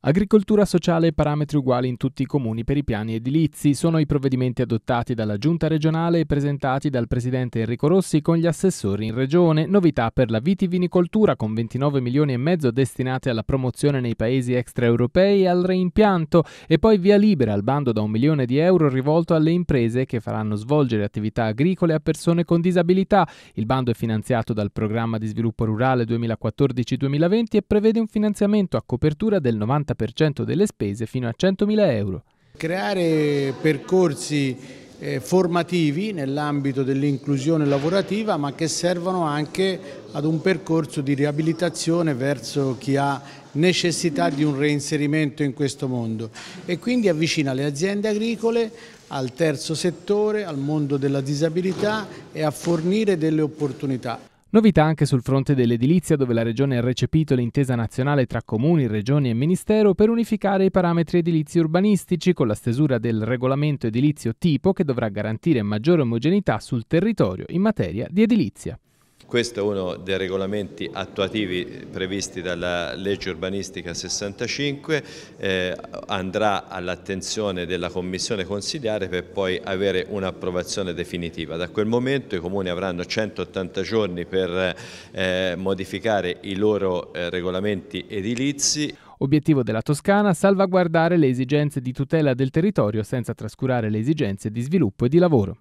Agricoltura sociale e parametri uguali in tutti i comuni per i piani edilizi sono i provvedimenti adottati dalla Giunta regionale e presentati dal Presidente Enrico Rossi con gli assessori in Regione, novità per la vitivinicoltura con 29 milioni e mezzo destinati alla promozione nei paesi extraeuropei e al reimpianto e poi via libera al bando da un milione di euro rivolto alle imprese che faranno svolgere attività agricole a persone con disabilità. Il bando è finanziato dal Programma di Sviluppo Rurale 2014-2020 e prevede un finanziamento a copertura del 90 50% delle spese fino a 100.000 euro. Creare percorsi eh, formativi nell'ambito dell'inclusione lavorativa ma che servono anche ad un percorso di riabilitazione verso chi ha necessità di un reinserimento in questo mondo e quindi avvicina le aziende agricole al terzo settore, al mondo della disabilità e a fornire delle opportunità. Novità anche sul fronte dell'edilizia dove la Regione ha recepito l'intesa nazionale tra comuni, regioni e ministero per unificare i parametri edilizi urbanistici con la stesura del regolamento edilizio tipo che dovrà garantire maggiore omogeneità sul territorio in materia di edilizia. Questo è uno dei regolamenti attuativi previsti dalla legge urbanistica 65, eh, andrà all'attenzione della commissione consigliare per poi avere un'approvazione definitiva. Da quel momento i comuni avranno 180 giorni per eh, modificare i loro eh, regolamenti edilizi. Obiettivo della Toscana, salvaguardare le esigenze di tutela del territorio senza trascurare le esigenze di sviluppo e di lavoro.